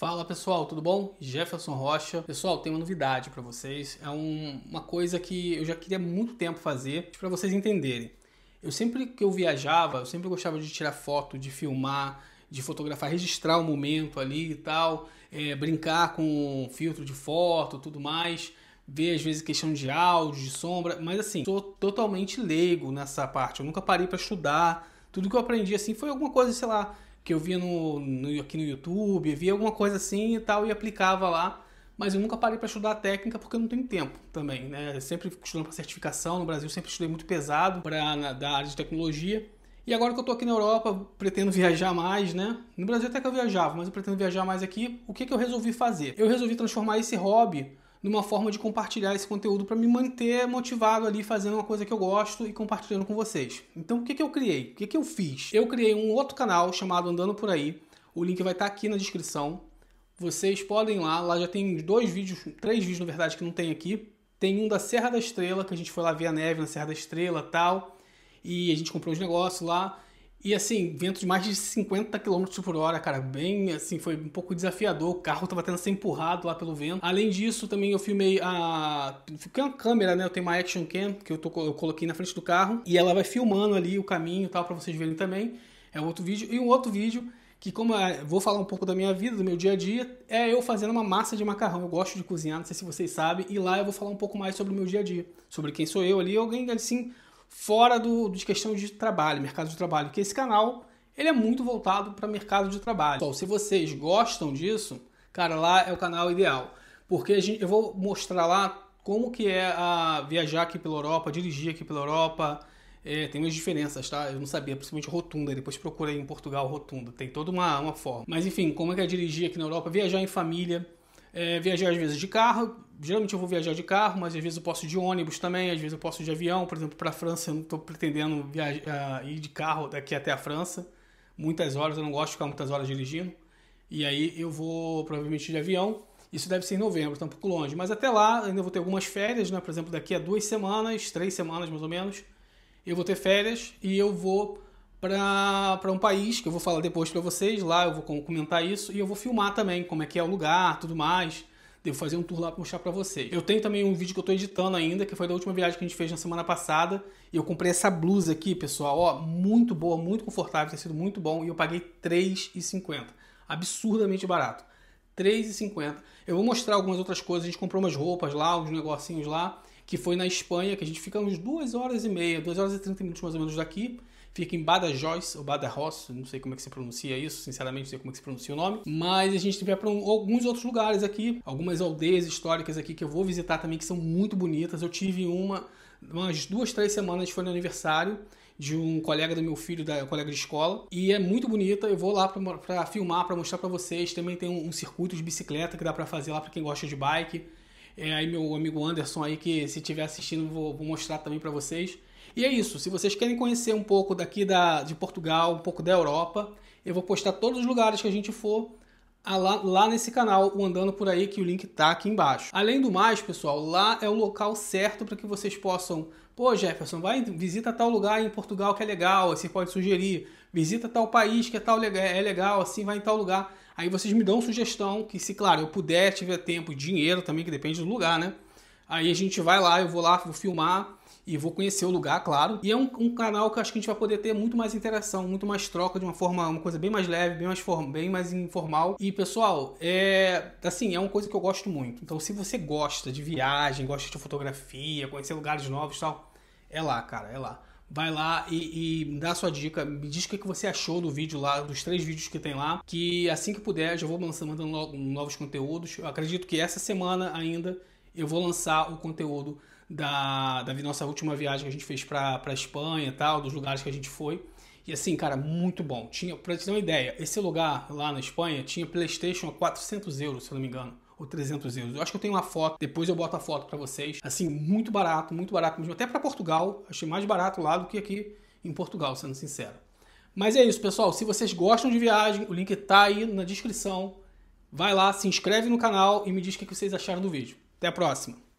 Fala pessoal, tudo bom? Jefferson Rocha. Pessoal, tem uma novidade para vocês. É um, uma coisa que eu já queria muito tempo fazer para vocês entenderem. Eu sempre que eu viajava, eu sempre gostava de tirar foto, de filmar, de fotografar, registrar o momento ali e tal, é, brincar com filtro de foto, tudo mais ver às vezes questão de áudio, de sombra, mas assim, sou totalmente leigo nessa parte. Eu nunca parei para estudar. Tudo que eu aprendi assim foi alguma coisa, sei lá, que eu via no, no, aqui no YouTube, via alguma coisa assim e tal, e aplicava lá. Mas eu nunca parei para estudar técnica porque eu não tenho tempo também, né? sempre estudando para certificação no Brasil, sempre estudei muito pesado para da área de tecnologia. E agora que eu tô aqui na Europa, pretendo viajar mais, né? No Brasil até que eu viajava, mas eu pretendo viajar mais aqui. O que, que eu resolvi fazer? Eu resolvi transformar esse hobby numa forma de compartilhar esse conteúdo para me manter motivado ali fazendo uma coisa que eu gosto e compartilhando com vocês. Então o que, que eu criei? O que, que eu fiz? Eu criei um outro canal chamado Andando Por Aí. O link vai estar tá aqui na descrição. Vocês podem ir lá, lá já tem dois vídeos, três vídeos na verdade que não tem aqui. Tem um da Serra da Estrela, que a gente foi lá ver a neve na Serra da Estrela tal. E a gente comprou uns negócios lá. E assim, vento de mais de 50 km por hora, cara, bem assim, foi um pouco desafiador. O carro tava tendo ser empurrado lá pelo vento. Além disso, também eu filmei a. Fiquei uma câmera, né? Eu tenho uma Action Cam que eu, tô, eu coloquei na frente do carro e ela vai filmando ali o caminho e tal, pra vocês verem também. É um outro vídeo. E um outro vídeo que como é, eu vou falar um pouco da minha vida, do meu dia a dia, é eu fazendo uma massa de macarrão. Eu gosto de cozinhar, não sei se vocês sabem, e lá eu vou falar um pouco mais sobre o meu dia a dia, sobre quem sou eu ali, alguém assim, fora do, de questões de trabalho, mercado de trabalho, que esse canal ele é muito voltado para mercado de trabalho. Então, se vocês gostam disso, cara, lá é o canal ideal, porque a gente, eu vou mostrar lá como que é a viajar aqui pela Europa, dirigir aqui pela Europa, é, tem umas diferenças, tá? Eu não sabia, principalmente rotunda. Depois procurei em Portugal rotunda. Tem toda uma, uma forma. Mas enfim, como é que é dirigir aqui na Europa? Viajar em família, é, viajar às vezes de carro, geralmente eu vou viajar de carro, mas às vezes eu posso ir de ônibus também, às vezes eu posso ir de avião, por exemplo, para a França eu não estou pretendendo viajar, ah, ir de carro daqui até a França, muitas horas, eu não gosto de ficar muitas horas dirigindo, e aí eu vou provavelmente de avião, isso deve ser em novembro, está um pouco longe, mas até lá ainda vou ter algumas férias, né? por exemplo, daqui a duas semanas, três semanas mais ou menos, eu vou ter férias e eu vou para um país que eu vou falar depois para vocês, lá eu vou comentar isso e eu vou filmar também como é que é o lugar, tudo mais, Devo fazer um tour lá para mostrar para vocês. Eu tenho também um vídeo que eu estou editando ainda, que foi da última viagem que a gente fez na semana passada. E eu comprei essa blusa aqui, pessoal, ó, muito boa, muito confortável, tem sido muito bom. E eu paguei R$3,50. Absurdamente barato. R$3,50. Eu vou mostrar algumas outras coisas. A gente comprou umas roupas lá, uns negocinhos lá, que foi na Espanha, que a gente fica uns 2 horas e meia, 2 horas e 30 minutos mais ou menos daqui fica em Badajoz, ou Badajoz, não sei como é que se pronuncia isso, sinceramente não sei como é que se pronuncia o nome, mas a gente vai para um, alguns outros lugares aqui, algumas aldeias históricas aqui que eu vou visitar também, que são muito bonitas. Eu tive uma, umas duas, três semanas, foi no aniversário, de um colega do meu filho, da colega de escola, e é muito bonita. Eu vou lá para filmar, para mostrar para vocês. Também tem um, um circuito de bicicleta que dá para fazer lá para quem gosta de bike. É, aí meu amigo Anderson aí que se estiver assistindo vou, vou mostrar também para vocês. E é isso. Se vocês querem conhecer um pouco daqui da, de Portugal, um pouco da Europa, eu vou postar todos os lugares que a gente for lá, lá nesse canal, o Andando Por Aí, que o link tá aqui embaixo. Além do mais, pessoal, lá é o local certo para que vocês possam Pô, Jefferson, vai visita tal lugar em Portugal que é legal, assim pode sugerir. Visita tal país que é tal é legal, assim vai em tal lugar. Aí vocês me dão sugestão que se claro eu puder, tiver tempo, dinheiro também que depende do lugar, né? Aí a gente vai lá, eu vou lá, vou filmar e vou conhecer o lugar, claro. E é um, um, canal que acho que a gente vai poder ter muito mais interação, muito mais troca de uma forma, uma coisa bem mais leve, bem mais, form, bem mais informal. E pessoal, é assim, é uma coisa que eu gosto muito. Então, se você gosta de viagem, gosta de fotografia, conhecer lugares novos e tal, é lá, cara, é lá. Vai lá e, e dá sua dica, me diz o que você achou do vídeo lá, dos três vídeos que tem lá. Que assim que puder, já vou lançando, mandando novos conteúdos. Eu acredito que essa semana ainda eu vou lançar o conteúdo da, da nossa última viagem que a gente fez pra, pra Espanha tal, dos lugares que a gente foi. E assim, cara, muito bom. Tinha, pra te dar uma ideia, esse lugar lá na Espanha tinha PlayStation a 400 euros, se eu não me engano ou 300 euros. Eu acho que eu tenho uma foto, depois eu boto a foto para vocês. Assim, muito barato, muito barato mesmo. Até para Portugal, achei mais barato lá do que aqui em Portugal, sendo sincero. Mas é isso, pessoal. Se vocês gostam de viagem, o link tá aí na descrição. Vai lá, se inscreve no canal e me diz o que vocês acharam do vídeo. Até a próxima!